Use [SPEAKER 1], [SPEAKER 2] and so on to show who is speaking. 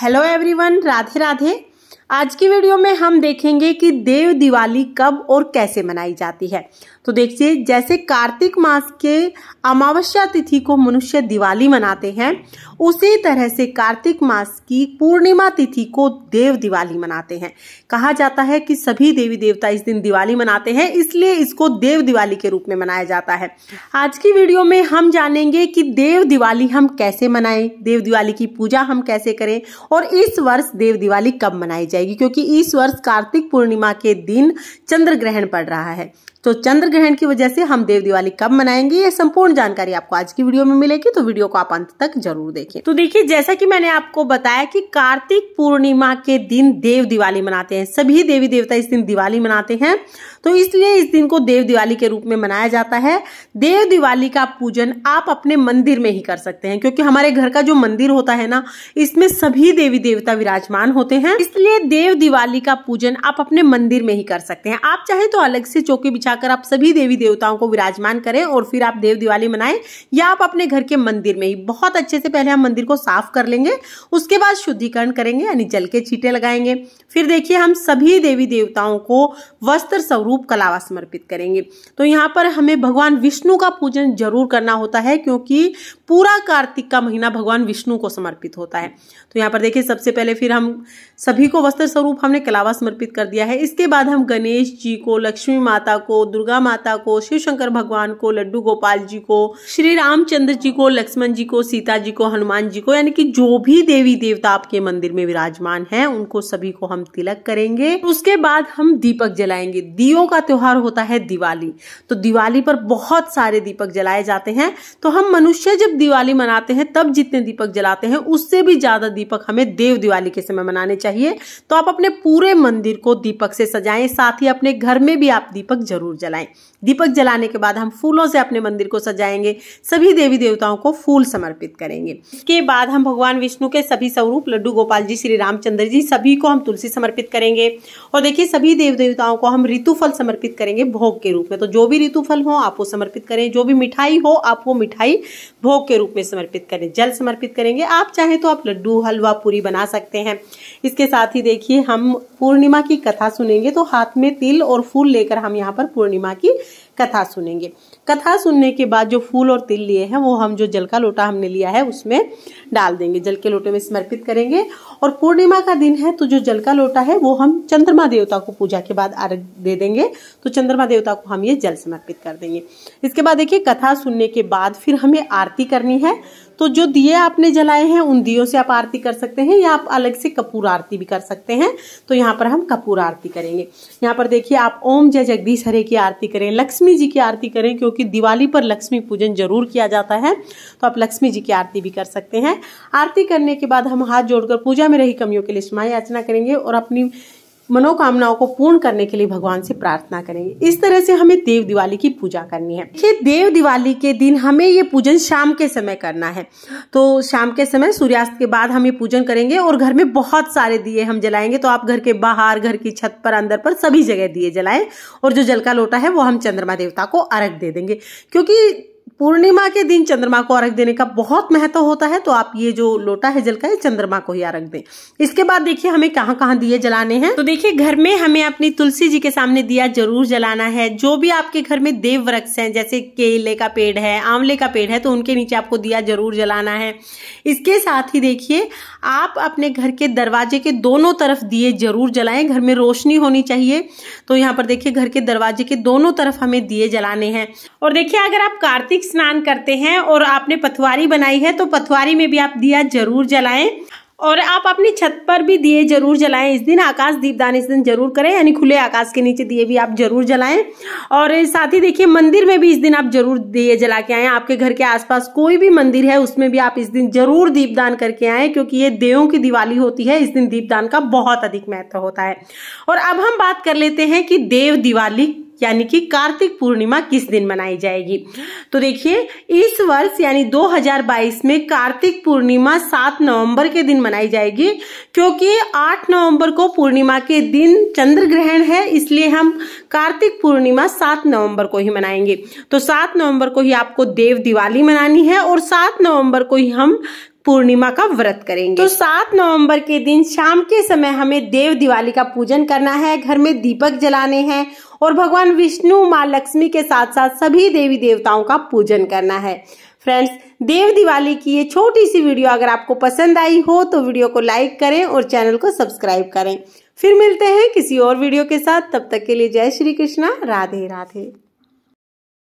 [SPEAKER 1] Hello everyone Radhe Radhe आज की video में हम देखेंगे कि देव दिवाली कब और कैसे मनाई जाती है तो देखिए जैसे कार्तिक मास के अमावस्या तिथि को मनुष्य दिवाली मनाते हैं उसी तरह से कार्तिक मास की पूर्णिमा तिथि को देव दिवाली मनाते हैं कहा जाता है कि सभी देवी देवता इस दिन दिवाली मनाते हैं इसलिए इसको देव दिवाली के रूप में मनाया जाता है आज की वीडियो में हम जानेंगे कि देव दिवाली हम कैसे मनाएं देव दिवाली की पूजा हम कैसे करें और इस वर्ष देव दिवाली कब मनाई जाएगी क्योंकि इस वर्ष कार्तिक पूर्णिमा के दिन चंद्र ग्रहण पड़ रहा है तो चंद्र ग्रहण की वजह से हम देव दिवाली कब मनाएंगे ये संपूर्ण जानकारी आपको आज की वीडियो में मिलेगी तो वीडियो को आप अंत तक जरूर देखें तो देखिए जैसा कि मैंने आपको बताया कि कार्तिक पूर्णिमा के दिन देव दिवाली मनाते हैं सभी देवी देवता इस दिन दिवाली मनाते हैं तो इसलिए इस दिन को देव दिवाली के रूप में मनाया जाता है देव दिवाली का पूजन आप अपने मंदिर में ही कर सकते हैं क्योंकि हमारे घर का जो मंदिर होता है ना इसमें सभी देवी देवता विराजमान होते हैं इसलिए देव दिवाली का पूजन आप अपने मंदिर में ही कर सकते हैं आप चाहे तो अलग से चौकी बिछा जाकर आप सभी देवी देवताओं को विराजमान करें और फिर आप देव दिवाली मनाएं या आप अपने घर के मंदिर में ही बहुत अच्छे से पहले हम मंदिर को साफ कर लेंगे उसके बाद शुद्धिकरण करेंगे यानी जल के छीटे लगाएंगे फिर देखिए हम सभी देवी देवताओं को वस्त्र स्वरूप कलावा समर्पित करेंगे तो यहाँ पर हमें भगवान विष्णु का पूजन जरूर करना होता है क्योंकि पूरा कार्तिक का महीना भगवान विष्णु को समर्पित होता है तो यहाँ पर देखिए सबसे पहले फिर हम सभी को वस्त्र स्वरूप हमने कलावा समर्पित कर दिया है इसके बाद हम गणेश जी को लक्ष्मी माता को को दुर्गा माता को शिव शंकर भगवान को लड्डू गोपाल जी को श्री रामचंद्र जी को लक्ष्मण जी को सीता जी को हनुमान जी को यानी कि जो भी देवी देवता आपके मंदिर में विराजमान है उनको सभी को हम तिलक करेंगे उसके बाद हम दीपक जलाएंगे दियो का त्योहार होता है दिवाली तो दिवाली पर बहुत सारे दीपक जलाए जाते हैं तो हम मनुष्य जब दिवाली मनाते हैं तब जितने दीपक जलाते हैं उससे भी ज्यादा दीपक हमें देव दिवाली के समय मनाने चाहिए तो आप अपने पूरे मंदिर को दीपक से सजाएं साथ ही अपने घर में भी आप दीपक जरूर जरूर जलाएं दीपक जलाने के बाद हम फूलों से अपने मंदिर को सजाएंगे सभी देवी देवताओं को फूल समर्पित करेंगे इसके बाद हम भगवान विष्णु के सभी स्वरूप लड्डू गोपाल जी श्री रामचंद्र जी सभी को हम तुलसी समर्पित करेंगे और देखिए सभी देव देवताओं को हम ऋतु फल समर्पित करेंगे भोग के रूप में तो जो भी ऋतुफल हो आप वो समर्पित करें जो भी मिठाई हो आप वो मिठाई भोग के रूप में समर्पित करें जल समर्पित करेंगे आप चाहें तो आप लड्डू हलवा पूरी बना सकते हैं इसके साथ ही देखिए हम पूर्णिमा की कथा सुनेंगे तो हाथ में तिल और फूल लेकर हम यहाँ पर Bon aquí. maqui. कथा सुनेंगे कथा सुनने के बाद जो फूल और तिल लिए हैं वो हम जो जल का लोटा हमने लिया है उसमें डाल देंगे जल के लोटे में समर्पित करेंगे और पूर्णिमा का दिन है तो जो जल का लोटा है वो हम चंद्रमा देवता को पूजा के बाद अर्घ दे देंगे तो चंद्रमा देवता को हम ये जल समर्पित कर देंगे इसके बाद देखिए कथा सुनने के बाद फिर हमें आरती करनी है तो जो दिए आपने जलाए हैं उन दियो से आप आरती कर सकते हैं या आप अलग से कपूर आरती भी कर सकते हैं तो यहाँ पर हम कपूर आरती करेंगे यहाँ पर देखिए आप ओम जय जगदीश हरे की आरती करें लक्ष्मी लक्ष्मी जी की आरती करें क्योंकि दिवाली पर लक्ष्मी पूजन जरूर किया जाता है तो आप लक्ष्मी जी की आरती भी कर सकते हैं आरती करने के बाद हम हाथ जोड़कर पूजा में रही कमियों के लिए क्षमा याचना करेंगे और अपनी मनोकामनाओं को पूर्ण करने के लिए भगवान से प्रार्थना करेंगे इस तरह से हमें देव दिवाली की पूजा करनी है देखिए देव दिवाली के दिन हमें ये पूजन शाम के समय करना है तो शाम के समय सूर्यास्त के बाद हम ये पूजन करेंगे और घर में बहुत सारे दिए हम जलाएंगे तो आप घर के बाहर घर की छत पर अंदर पर सभी जगह दिए जलाएं और जो जल का लोटा है वो हम चंद्रमा देवता को अर्घ दे देंगे क्योंकि पूर्णिमा के दिन चंद्रमा को अर्घ देने का बहुत महत्व होता है तो आप ये जो लोटा है जल का ये चंद्रमा को ही अर्घ दें इसके बाद देखिए हमें कहाँ कहाँ दिए जलाने हैं तो देखिए घर में हमें अपनी तुलसी जी के सामने दिया जरूर जलाना है जो भी आपके घर में देव वृक्ष हैं जैसे केले का पेड़ है आंवले का पेड़ है तो उनके नीचे आपको दिया जरूर जलाना है इसके साथ ही देखिए आप अपने घर के दरवाजे के दोनों तरफ दिए जरूर जलाएं घर में रोशनी होनी चाहिए तो यहाँ पर देखिए घर के दरवाजे के दोनों तरफ हमें दिए जलाने हैं और देखिए अगर आप कार्तिक स्नान करते हैं और आपने पथवारी बनाई है तो पथवारी में भी आप दिया जरूर जलाएं और आप अपनी छत पर भी दिए जरूर जलाएं इस दिन आकाश दीपदान इस दिन जरूर करें यानी खुले आकाश के नीचे दिए भी आप जरूर जलाएं और साथ ही देखिए मंदिर में भी इस दिन आप जरूर दिए जला के आएँ आपके घर के आसपास कोई भी मंदिर है उसमें भी आप इस दिन जरूर दीपदान करके आएँ क्योंकि ये देवों की दिवाली होती है इस दिन दीपदान का बहुत अधिक महत्व होता है और अब हम बात कर लेते हैं कि देव दिवाली यानी कि कार्तिक पूर्णिमा किस दिन मनाई जाएगी तो देखिए इस वर्ष यानी 2022 में कार्तिक पूर्णिमा 7 नवंबर के दिन मनाई जाएगी क्योंकि 8 नवंबर को पूर्णिमा के दिन चंद्र ग्रहण है इसलिए हम कार्तिक पूर्णिमा 7 नवंबर को ही मनाएंगे तो 7 नवंबर को ही आपको देव दिवाली मनानी है और 7 नवंबर को ही हम पूर्णिमा का व्रत करेंगे तो सात नवंबर के दिन शाम के समय हमें देव दिवाली का पूजन करना है घर में दीपक जलाने हैं और भगवान विष्णु माँ लक्ष्मी के साथ साथ सभी देवी देवताओं का पूजन करना है फ्रेंड्स देव दिवाली की ये छोटी सी वीडियो अगर आपको पसंद आई हो तो वीडियो को लाइक करें और चैनल को सब्सक्राइब करें फिर मिलते हैं किसी और वीडियो के साथ तब तक के लिए जय श्री कृष्णा राधे राधे